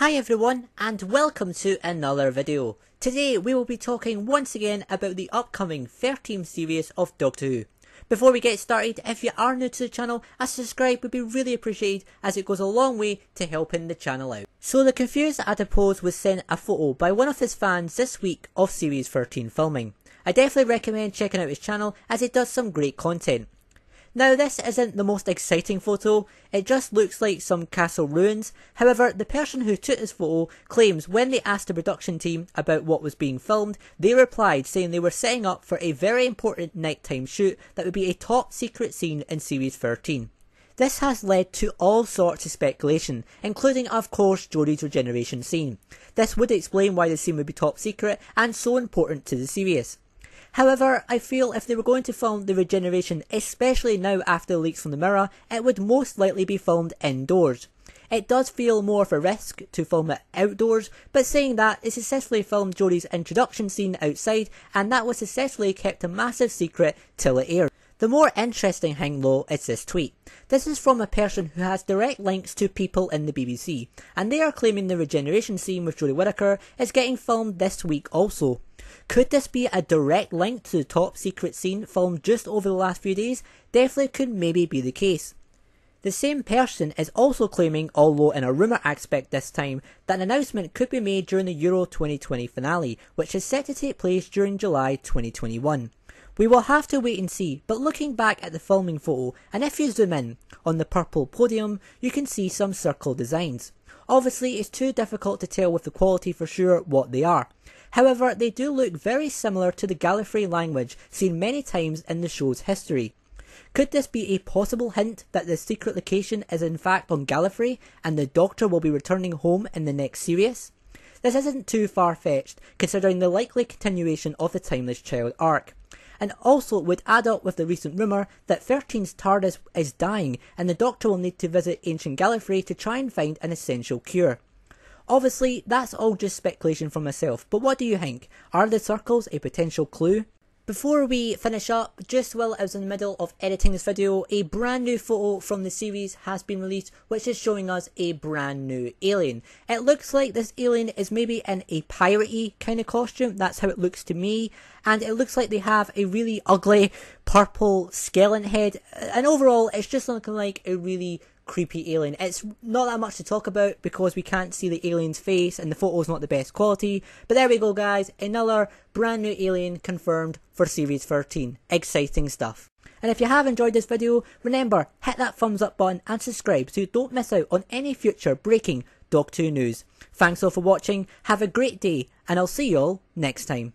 Hi everyone and welcome to another video. Today we will be talking once again about the upcoming 13 series of Doctor Who. Before we get started, if you are new to the channel, a subscribe would be really appreciated as it goes a long way to helping the channel out. So the Confused Adipose was sent a photo by one of his fans this week of series 13 filming. I definitely recommend checking out his channel as it does some great content. Now this isn't the most exciting photo, it just looks like some castle ruins, however the person who took this photo claims when they asked the production team about what was being filmed, they replied saying they were setting up for a very important nighttime shoot that would be a top secret scene in series 13. This has led to all sorts of speculation, including of course Jodie's regeneration scene. This would explain why the scene would be top secret and so important to the series. However, I feel if they were going to film the regeneration, especially now after the leaks from the mirror, it would most likely be filmed indoors. It does feel more of a risk to film it outdoors, but saying that, it successfully filmed Jodie's introduction scene outside, and that was successfully kept a massive secret till it aired. The more interesting thing, though, is this tweet. This is from a person who has direct links to people in the BBC, and they are claiming the regeneration scene with Jodie Whittaker is getting filmed this week also. Could this be a direct link to the top secret scene filmed just over the last few days? Definitely could maybe be the case. The same person is also claiming, although in a rumour aspect this time, that an announcement could be made during the Euro 2020 finale, which is set to take place during July 2021. We will have to wait and see, but looking back at the filming photo, and if you zoom in on the purple podium, you can see some circle designs. Obviously, it's too difficult to tell with the quality for sure what they are. However, they do look very similar to the Gallifrey language seen many times in the show's history. Could this be a possible hint that the secret location is in fact on Gallifrey and the Doctor will be returning home in the next series? This isn't too far fetched, considering the likely continuation of the Timeless Child arc and also would add up with the recent rumour that 13's TARDIS is dying and the Doctor will need to visit ancient Gallifrey to try and find an essential cure. Obviously, that's all just speculation from myself, but what do you think? Are the circles a potential clue? Before we finish up, just while I was in the middle of editing this video, a brand new photo from the series has been released which is showing us a brand new alien. It looks like this alien is maybe in a piratey kind of costume, that's how it looks to me, and it looks like they have a really ugly purple skeleton head, and overall it's just looking like a really creepy alien. It's not that much to talk about because we can't see the alien's face and the photo's not the best quality. But there we go, guys. Another brand new alien confirmed for Series 13. Exciting stuff. And if you have enjoyed this video, remember, hit that thumbs up button and subscribe so you don't miss out on any future breaking Dog 2 news. Thanks all for watching, have a great day, and I'll see you all next time.